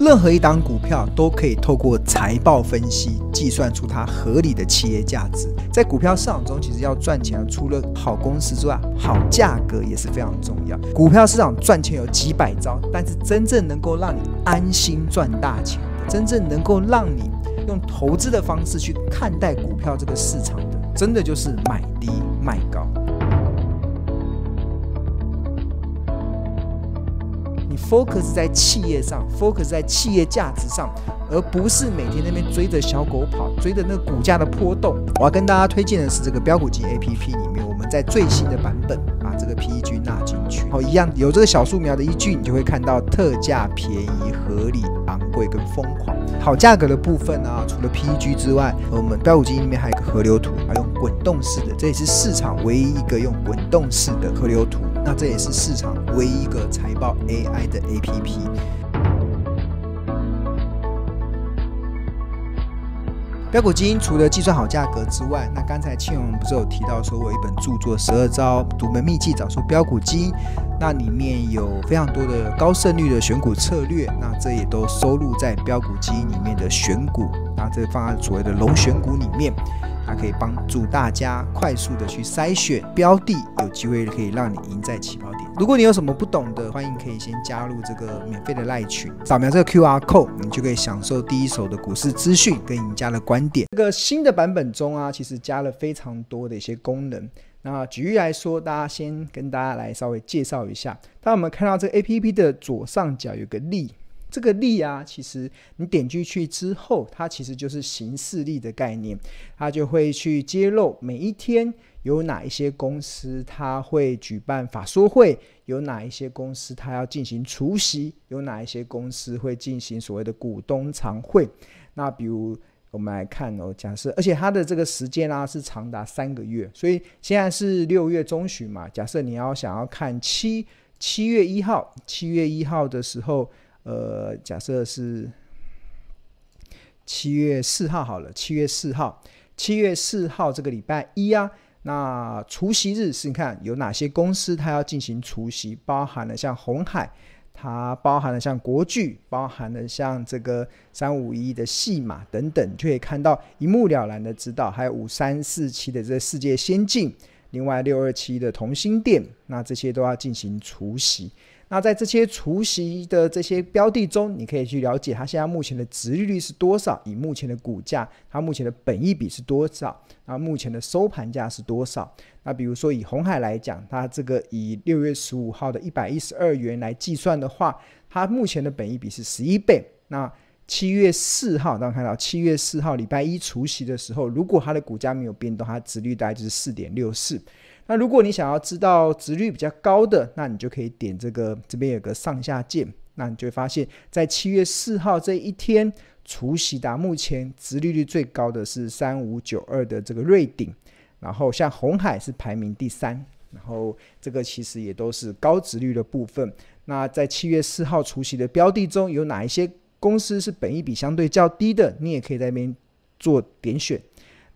任何一档股票都可以透过财报分析计算出它合理的企业价值。在股票市场中，其实要赚钱，除了好公司之外，好价格也是非常重要。股票市场赚钱有几百招，但是真正能够让你安心赚大钱的，真正能够让你用投资的方式去看待股票这个市场的，真的就是买低卖高。focus 在企业上，focus 在企业价值上，而不是每天那边追着小狗跑，追着那股价的波动。我要跟大家推荐的是这个标股金 A P P 里面，我们在最新的版本把这个 P E G 纳进去。哦，一样有这个小树苗的依据，你就会看到特价、便宜、合理、昂贵跟疯狂好价格的部分呢。除了 P E G 之外，我们标股金里面还有一个河流图，还用滚动式的，这也是市场唯一一个用滚动式的河流图。那这也是市场。唯一一个财报 AI 的 APP，标股金除了计算好价格之外，那刚才庆荣不是有提到说，我有一本著作《十二招独门秘籍》，找出标股金。那里面有非常多的高胜率的选股策略，那这也都收录在标股基因里面的选股，那这放在所谓的龙选股里面，它可以帮助大家快速的去筛选标的，有机会可以让你赢在起跑点。如果你有什么不懂的，欢迎可以先加入这个免费的赖群，扫描这个 Q R code，你就可以享受第一手的股市资讯跟赢家的观点。这个新的版本中啊，其实加了非常多的一些功能。那举例来说，大家先跟大家来稍微介绍一下。当我们看到这 A P P 的左上角有个历，这个历啊，其实你点进去之后，它其实就是形式历的概念，它就会去揭露每一天有哪一些公司它会举办法说会，有哪一些公司它要进行除席，有哪一些公司会进行所谓的股东常会。那比如。我们来看哦，假设，而且它的这个时间啦是长达三个月，所以现在是六月中旬嘛。假设你要想要看七七月一号，七月一号的时候，呃，假设是七月四号好了，七月四号，七月四号这个礼拜一啊，那除夕日是你看有哪些公司它要进行除夕，包含了像红海。它包含了像国剧，包含了像这个三五一的戏码等等，就可以看到一目了然的知道，还有五三四七的这世界先进，另外六二七的同心店，那这些都要进行除洗。那在这些除息的这些标的中，你可以去了解它现在目前的值率率是多少，以目前的股价，它目前的本益比是多少，然后目前的收盘价是多少？那比如说以红海来讲，它这个以六月十五号的一百一十二元来计算的话，它目前的本益比是十一倍。那七月四号，大家看到七月四号礼拜一除息的时候，如果它的股价没有变动，它值率大概就是四点六四。那如果你想要知道值率比较高的，那你就可以点这个，这边有个上下键，那你就会发现，在七月四号这一天，除夕达目前值利率最高的是三五九二的这个瑞鼎，然后像红海是排名第三，然后这个其实也都是高值率的部分。那在七月四号除夕的标的中有哪一些公司是本益比相对较低的，你也可以在那边做点选。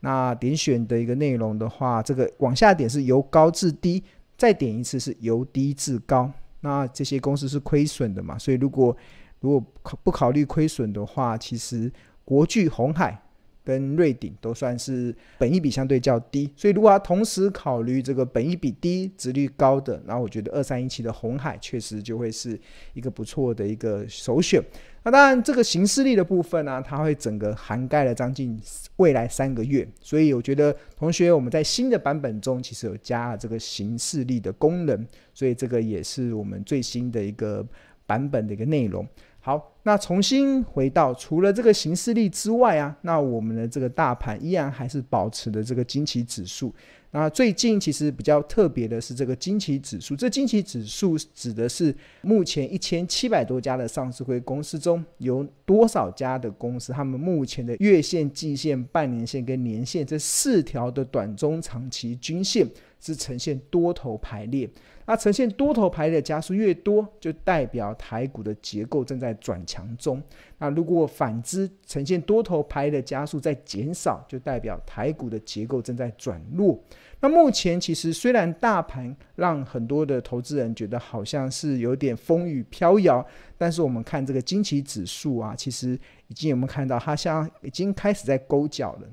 那点选的一个内容的话，这个往下点是由高至低，再点一次是由低至高。那这些公司是亏损的嘛？所以如果如果不考虑亏损的话，其实国巨、红海跟瑞鼎都算是本一比相对较低。所以如果要同时考虑这个本一比低、值率高的，那我觉得二三一七的红海确实就会是一个不错的一个首选。那当然，这个形式力的部分呢，它会整个涵盖了将近未来三个月，所以我觉得同学，我们在新的版本中其实有加了这个形式力的功能，所以这个也是我们最新的一个版本的一个内容。好，那重新回到除了这个形式力之外啊，那我们的这个大盘依然还是保持的这个惊奇指数。那最近其实比较特别的是这个惊奇指数，这惊奇指数指的是目前一千七百多家的上市会公司中，有多少家的公司，他们目前的月线、季线、半年线跟年线这四条的短中长期均线。是呈现多头排列，那呈现多头排列的加速越多，就代表台股的结构正在转强中。那如果反之，呈现多头排列的加速在减少，就代表台股的结构正在转弱。那目前其实虽然大盘让很多的投资人觉得好像是有点风雨飘摇，但是我们看这个惊奇指数啊，其实已经有没有看到它像已经开始在勾脚了。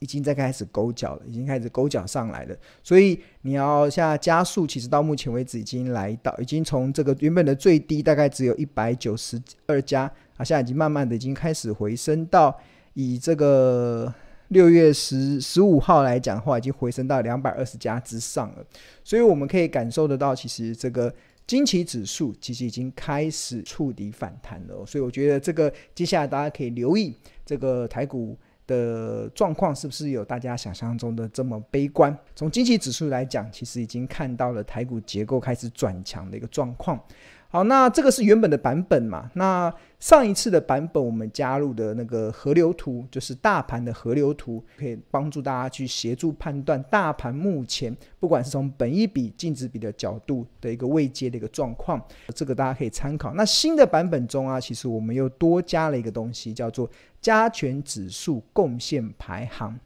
已经在开始勾脚了，已经开始勾脚上来了，所以你要下加速。其实到目前为止已经来到，已经从这个原本的最低大概只有一百九十二家啊，现在已经慢慢的已经开始回升到以这个六月十十五号来讲的话，已经回升到两百二十家之上了。所以我们可以感受得到，其实这个惊奇指数其实已经开始触底反弹了。所以我觉得这个接下来大家可以留意这个台股。的状况是不是有大家想象中的这么悲观？从经济指数来讲，其实已经看到了台股结构开始转强的一个状况。好，那这个是原本的版本嘛？那上一次的版本，我们加入的那个河流图，就是大盘的河流图，可以帮助大家去协助判断大盘目前不管是从本一比、净值比的角度的一个未接的一个状况，这个大家可以参考。那新的版本中啊，其实我们又多加了一个东西，叫做加权指数贡献排行。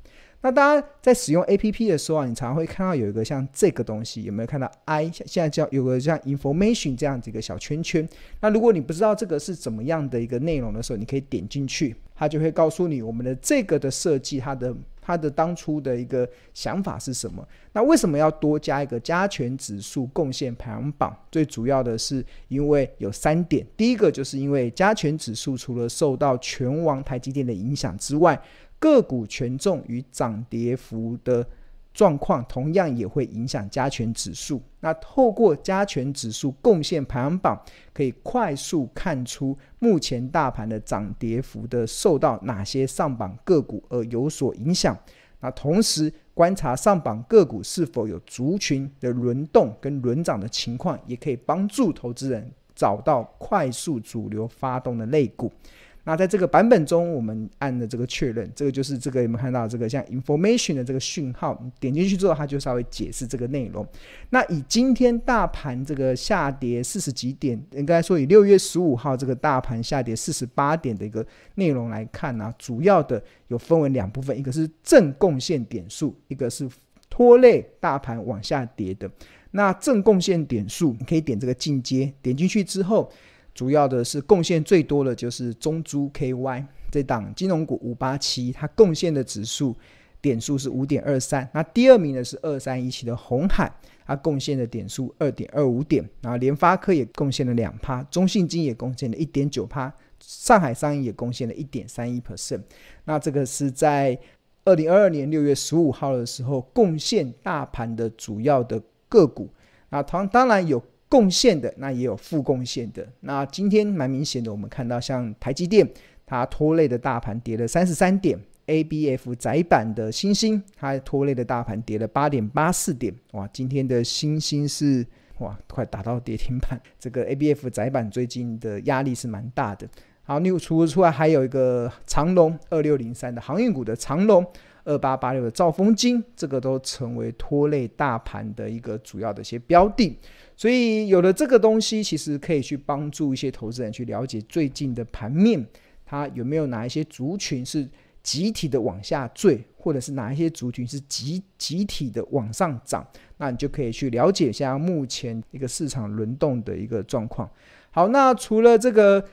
那大家在使用 APP 的时候啊，你常常会看到有一个像这个东西，有没有看到 i？现在叫有个像 information 这样子一个小圈圈。那如果你不知道这个是怎么样的一个内容的时候，你可以点进去，它就会告诉你我们的这个的设计，它的它的当初的一个想法是什么。那为什么要多加一个加权指数贡献排行榜？最主要的是因为有三点，第一个就是因为加权指数除了受到全网台积电的影响之外。个股权重与涨跌幅的状况，同样也会影响加权指数。那透过加权指数贡献排行榜，可以快速看出目前大盘的涨跌幅的受到哪些上榜个股而有所影响。那同时观察上榜个股是否有族群的轮动跟轮涨的情况，也可以帮助投资人找到快速主流发动的类股。那在这个版本中，我们按的这个确认，这个就是这个有没有看到这个像 information 的这个讯号？点进去之后，它就稍微解释这个内容。那以今天大盘这个下跌四十几点，应该说以六月十五号这个大盘下跌四十八点的一个内容来看呢，主要的有分为两部分，一个是正贡献点数，一个是拖累大盘往下跌的。那正贡献点数，你可以点这个进阶，点进去之后。主要的是贡献最多的就是中珠 KY 这档金融股五八七，它贡献的指数点数是五点二三。那第二名呢是二三一七的红海，它贡献的点数二点二五点。然后联发科也贡献了两趴，中信金也贡献了一点九趴，上海商业也贡献了一点三一 percent。那这个是在二零二二年六月十五号的时候贡献大盘的主要的个股。那同当然有。贡献的那也有负贡献的。那今天蛮明显的，我们看到像台积电，它拖累的大盘跌了三十三点；A B F 窄板的星星，它拖累的大盘跌了八点八四点。哇，今天的星星是哇，快打到跌停板。这个 A B F 窄板最近的压力是蛮大的。好，另除了之外，还有一个长龙二六零三的航运股的长龙二八八六的兆丰金，这个都成为拖累大盘的一个主要的一些标的。所以有了这个东西，其实可以去帮助一些投资人去了解最近的盘面，它有没有哪一些族群是集体的往下坠，或者是哪一些族群是集集体的往上涨，那你就可以去了解一下目前一个市场轮动的一个状况。好，那除了这个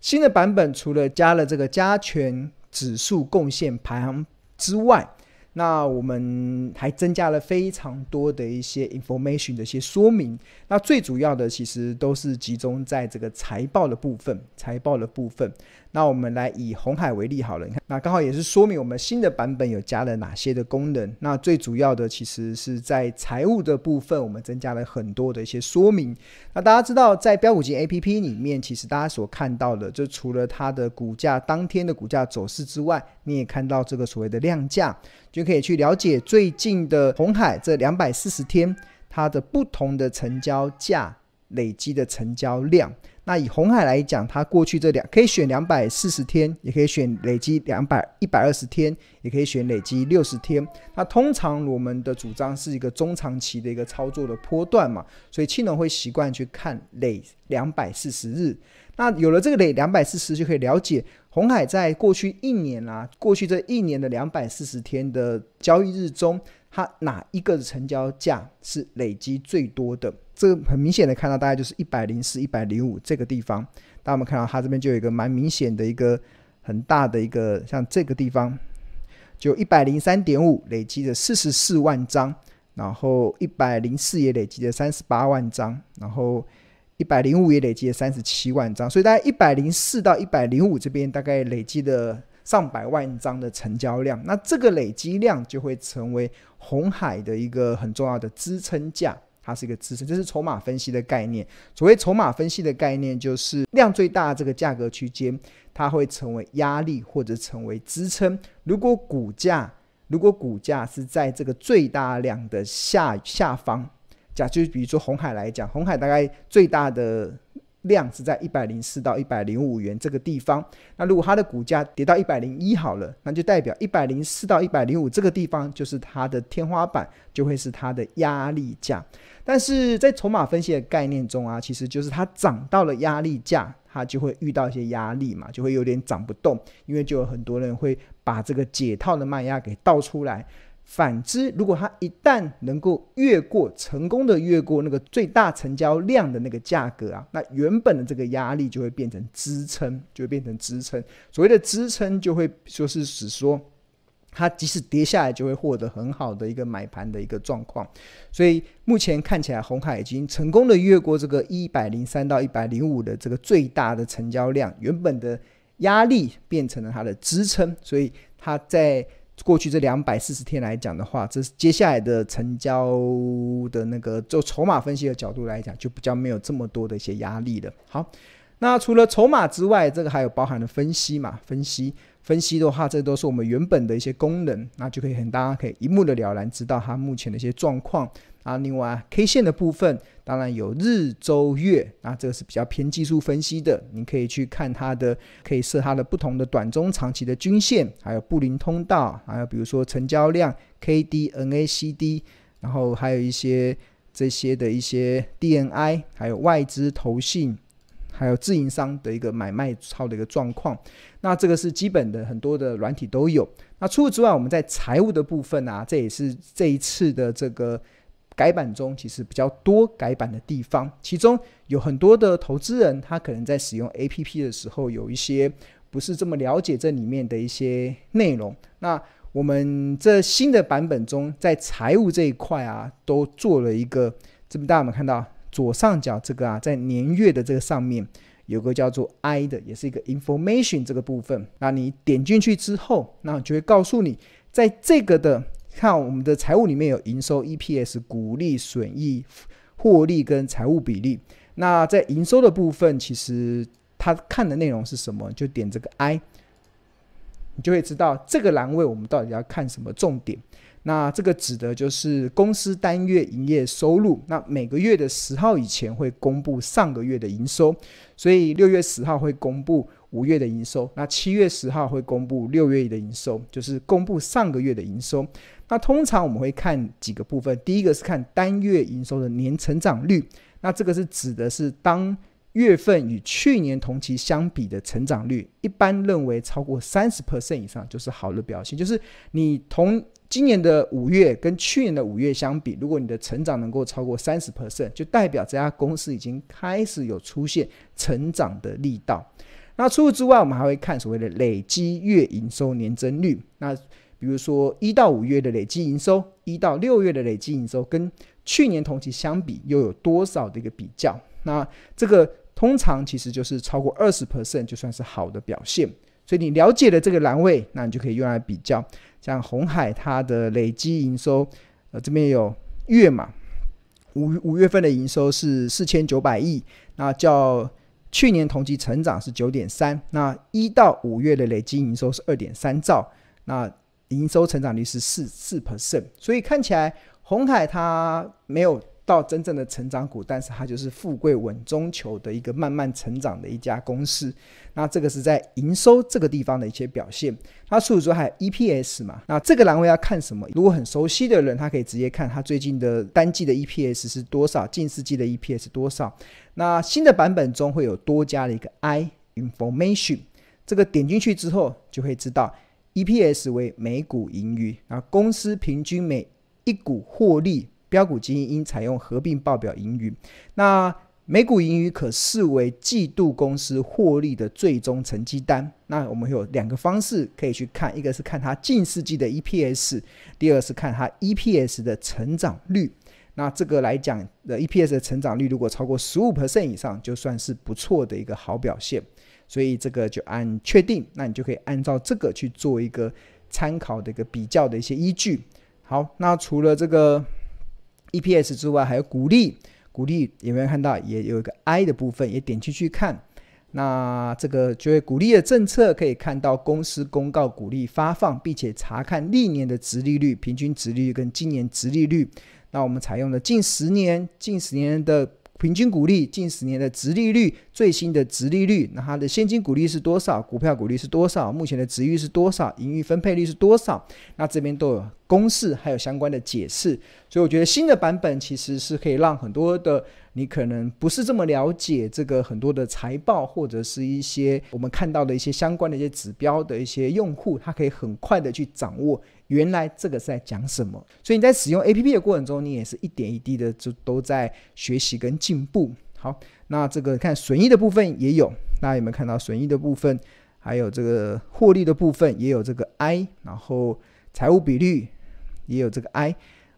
新的版本，除了加了这个加权指数贡献排行之外。那我们还增加了非常多的一些 information 的一些说明。那最主要的其实都是集中在这个财报的部分，财报的部分。那我们来以红海为例好了，你看，那刚好也是说明我们新的版本有加了哪些的功能。那最主要的其实是在财务的部分，我们增加了很多的一些说明。那大家知道，在标股金 A P P 里面，其实大家所看到的，就除了它的股价当天的股价走势之外，你也看到这个所谓的量价，就可以去了解最近的红海这两百四十天它的不同的成交价累积的成交量。那以红海来讲，它过去这两可以选两百四十天，也可以选累积两百一百二十天，也可以选累积六十天。那通常我们的主张是一个中长期的一个操作的波段嘛，所以青龙会习惯去看累两百四十日。那有了这个累两百四十，就可以了解红海在过去一年啦，过去这一年的两百四十天的交易日中。它哪一个的成交价是累积最多的？这个很明显的看到，大概就是一百零四、一百零五这个地方。那我们看到它这边就有一个蛮明显的一个很大的一个，像这个地方就一百零三点五累积的四十四万张，然后一百零四也累积的三十八万张，然后一百零五也累积了三十七万张。所以大概一百零四到一百零五这边大概累积的。上百万张的成交量，那这个累积量就会成为红海的一个很重要的支撑价，它是一个支撑。这是筹码分析的概念。所谓筹码分析的概念，就是量最大这个价格区间，它会成为压力或者成为支撑。如果股价如果股价是在这个最大量的下下方，假就比如说红海来讲，红海大概最大的。量是在一百零四到一百零五元这个地方，那如果它的股价跌到一百零一好了，那就代表一百零四到一百零五这个地方就是它的天花板，就会是它的压力价。但是在筹码分析的概念中啊，其实就是它涨到了压力价，它就会遇到一些压力嘛，就会有点涨不动，因为就有很多人会把这个解套的卖压给倒出来。反之，如果它一旦能够越过成功的越过那个最大成交量的那个价格啊，那原本的这个压力就会变成支撑，就会变成支撑。所谓的支撑，就会说是指说，它即使跌下来，就会获得很好的一个买盘的一个状况。所以目前看起来，红海已经成功的越过这个一百零三到一百零五的这个最大的成交量，原本的压力变成了它的支撑，所以它在。过去这两百四十天来讲的话，这是接下来的成交的那个做筹码分析的角度来讲，就比较没有这么多的一些压力了。好，那除了筹码之外，这个还有包含了分析嘛？分析分析的话，这都是我们原本的一些功能，那就可以很大家可以一目了然知道它目前的一些状况。啊，另外 K 线的部分，当然有日、周、月，那这个是比较偏技术分析的，你可以去看它的，可以设它的不同的短、中、长期的均线，还有布林通道，还有比如说成交量、K D N A C D，然后还有一些这些的一些 D N I，还有外资投信，还有自营商的一个买卖操的一个状况，那这个是基本的，很多的软体都有。那除此之外，我们在财务的部分啊，这也是这一次的这个。改版中其实比较多改版的地方，其中有很多的投资人，他可能在使用 A P P 的时候有一些不是这么了解这里面的一些内容。那我们这新的版本中，在财务这一块啊，都做了一个，这边大家看到左上角这个啊，在年月的这个上面有个叫做 I 的，也是一个 information 这个部分。那你点进去之后，那就会告诉你在这个的。看我们的财务里面有营收、EPS、股利、损益、获利跟财务比例。那在营收的部分，其实它看的内容是什么？就点这个 I，你就会知道这个栏位我们到底要看什么重点。那这个指的就是公司单月营业收入。那每个月的十号以前会公布上个月的营收，所以六月十号会公布。五月的营收，那七月十号会公布六月的营收，就是公布上个月的营收。那通常我们会看几个部分，第一个是看单月营收的年成长率。那这个是指的是当月份与去年同期相比的成长率，一般认为超过三十 percent 以上就是好的表现。就是你同今年的五月跟去年的五月相比，如果你的成长能够超过三十 percent，就代表这家公司已经开始有出现成长的力道。那除此之外，我们还会看所谓的累积月营收年增率。那比如说一到五月的累计营收，一到六月的累计营收，跟去年同期相比又有多少的一个比较？那这个通常其实就是超过二十 percent 就算是好的表现。所以你了解了这个栏位，那你就可以用来比较，像红海它的累计营收，呃，这边有月嘛，五五月份的营收是四千九百亿，那叫。去年同期成长是九点三，那一到五月的累积营收是二点三兆，那营收成长率是四四 percent，所以看起来红海它没有。到真正的成长股，但是它就是富贵稳中求的一个慢慢成长的一家公司。那这个是在营收这个地方的一些表现。那数此还有 e p s 嘛，那这个栏位要看什么？如果很熟悉的人，他可以直接看他最近的单季的 EPS 是多少，近四季的 EPS 多少。那新的版本中会有多加了一个 I information，这个点进去之后就会知道 EPS 为每股盈余，啊，公司平均每一股获利。标股基金应采用合并报表盈余，那每股盈余可视为季度公司获利的最终成绩单。那我们有两个方式可以去看，一个是看它近世纪的 EPS，第二是看它 EPS 的成长率。那这个来讲的 EPS 的成长率如果超过十五以上，就算是不错的一个好表现。所以这个就按确定，那你就可以按照这个去做一个参考的一个比较的一些依据。好，那除了这个。EPS 之外还有股利，股利有没有看到？也有一个 I 的部分，也点进去看。那这个就于股利的政策，可以看到公司公告股利发放，并且查看历年的值利率、平均值利率跟今年值利率。那我们采用了近十年、近十年的平均股利、近十年的值利率、最新的值利率。那它的现金股利是多少？股票股利是多少？目前的值域是多少？盈余分配率是多少？那这边都有。公式还有相关的解释，所以我觉得新的版本其实是可以让很多的你可能不是这么了解这个很多的财报或者是一些我们看到的一些相关的一些指标的一些用户，他可以很快的去掌握原来这个是在讲什么。所以你在使用 A P P 的过程中，你也是一点一滴的就都在学习跟进步。好，那这个看损益的部分也有，那有没有看到损益的部分？还有这个获利的部分也有这个 I，然后。财务比率也有这个 I，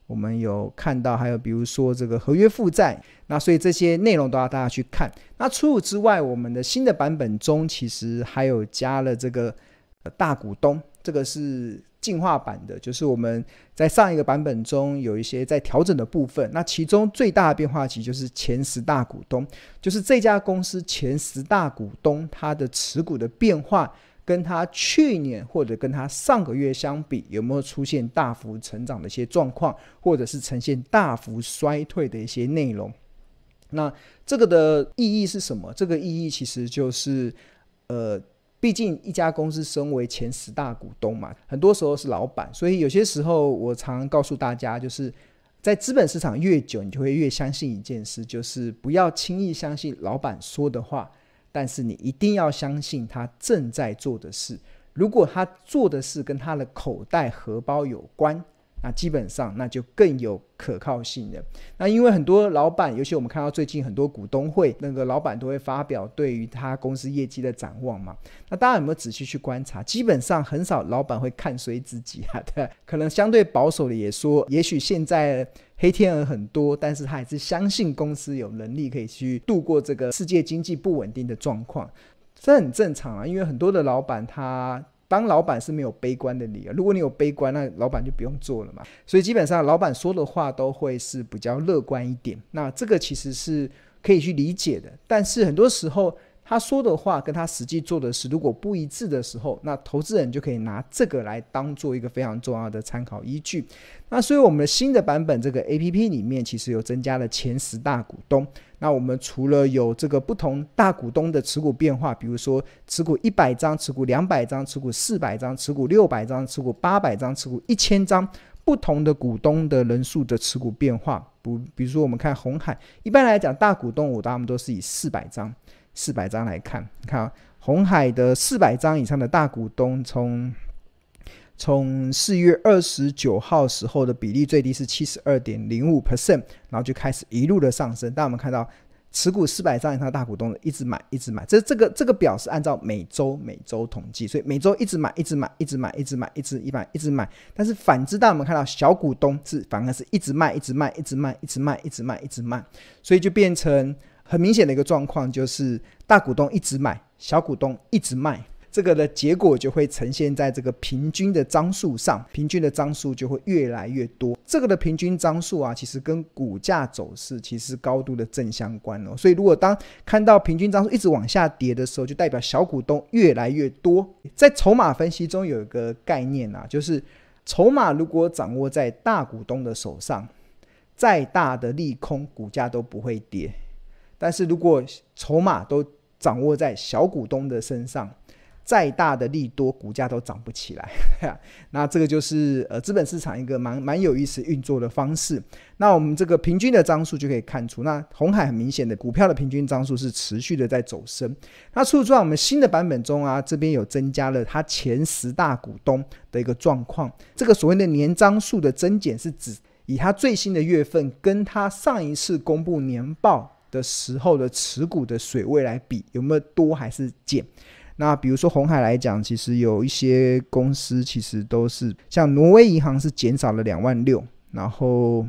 我们有看到，还有比如说这个合约负债，那所以这些内容都要大家去看。那除此之外，我们的新的版本中其实还有加了这个大股东，这个是进化版的，就是我们在上一个版本中有一些在调整的部分。那其中最大的变化其实就是前十大股东，就是这家公司前十大股东它的持股的变化。跟他去年或者跟他上个月相比，有没有出现大幅成长的一些状况，或者是呈现大幅衰退的一些内容？那这个的意义是什么？这个意义其实就是，呃，毕竟一家公司身为前十大股东嘛，很多时候是老板，所以有些时候我常告诉大家，就是在资本市场越久，你就会越相信一件事，就是不要轻易相信老板说的话。但是你一定要相信他正在做的事。如果他做的事跟他的口袋荷包有关，那基本上那就更有可靠性了。那因为很多老板，尤其我们看到最近很多股东会，那个老板都会发表对于他公司业绩的展望嘛。那大家有没有仔细去观察？基本上很少老板会看随自己啊对，可能相对保守的也说，也许现在。黑天鹅很多，但是他还是相信公司有能力可以去度过这个世界经济不稳定的状况，这很正常啊。因为很多的老板他当老板是没有悲观的理由，如果你有悲观，那老板就不用做了嘛。所以基本上老板说的话都会是比较乐观一点，那这个其实是可以去理解的。但是很多时候，他说的话跟他实际做的事如果不一致的时候，那投资人就可以拿这个来当做一个非常重要的参考依据。那所以我们的新的版本这个 A P P 里面其实有增加了前十大股东。那我们除了有这个不同大股东的持股变化，比如说持股一百张、持股两百张、持股四百张、持股六百张、持股八百张、持股一千张，不同的股东的人数的持股变化。不，比如说我们看红海，一般来讲大股东我他们都是以四百张。四百张来看，你看红海的四百张以上的大股东，从从四月二十九号时候的比例最低是七十二点零五 percent，然后就开始一路的上升。但我们看到持股四百张以上的大股东呢，一直买，一直买，这这个这个表是按照每周每周统计，所以每周一直买，一直买，一直买，一直买，一直一买，一直买。但是反之，当我们看到小股东是反而是一直卖，一直卖，一直卖，一直卖，一直卖，一直卖，所以就变成。很明显的一个状况就是大股东一直买，小股东一直卖，这个的结果就会呈现在这个平均的张数上，平均的张数就会越来越多。这个的平均张数啊，其实跟股价走势其实高度的正相关哦。所以如果当看到平均张数一直往下跌的时候，就代表小股东越来越多。在筹码分析中有一个概念啊，就是筹码如果掌握在大股东的手上，再大的利空股价都不会跌。但是如果筹码都掌握在小股东的身上，再大的利多股价都涨不起来。那这个就是呃资本市场一个蛮蛮有意思运作的方式。那我们这个平均的张数就可以看出，那红海很明显的股票的平均张数是持续的在走升。那除此之外，我们新的版本中啊，这边有增加了它前十大股东的一个状况。这个所谓的年张数的增减是指以它最新的月份跟它上一次公布年报。的时候的持股的水位来比有没有多还是减？那比如说红海来讲，其实有一些公司其实都是像挪威银行是减少了两万六，然后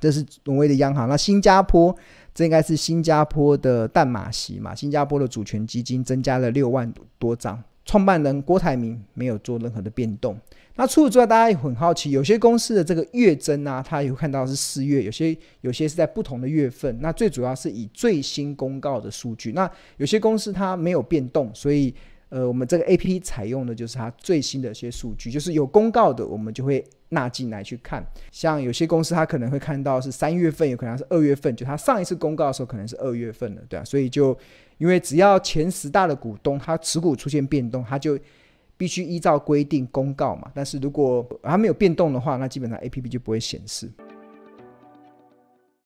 这是挪威的央行。那新加坡这应该是新加坡的淡马锡嘛？新加坡的主权基金增加了六万多张。创办人郭台铭没有做任何的变动。那除此之外，大家也很好奇，有些公司的这个月增啊，它有看到是四月，有些有些是在不同的月份。那最主要是以最新公告的数据。那有些公司它没有变动，所以呃，我们这个 A P P 采用的就是它最新的一些数据，就是有公告的，我们就会。纳进来去看，像有些公司，他可能会看到是三月份，有可能是二月份，就他上一次公告的时候可能是二月份了，对啊，所以就因为只要前十大的股东他持股出现变动，他就必须依照规定公告嘛。但是如果还没有变动的话，那基本上 A P P 就不会显示。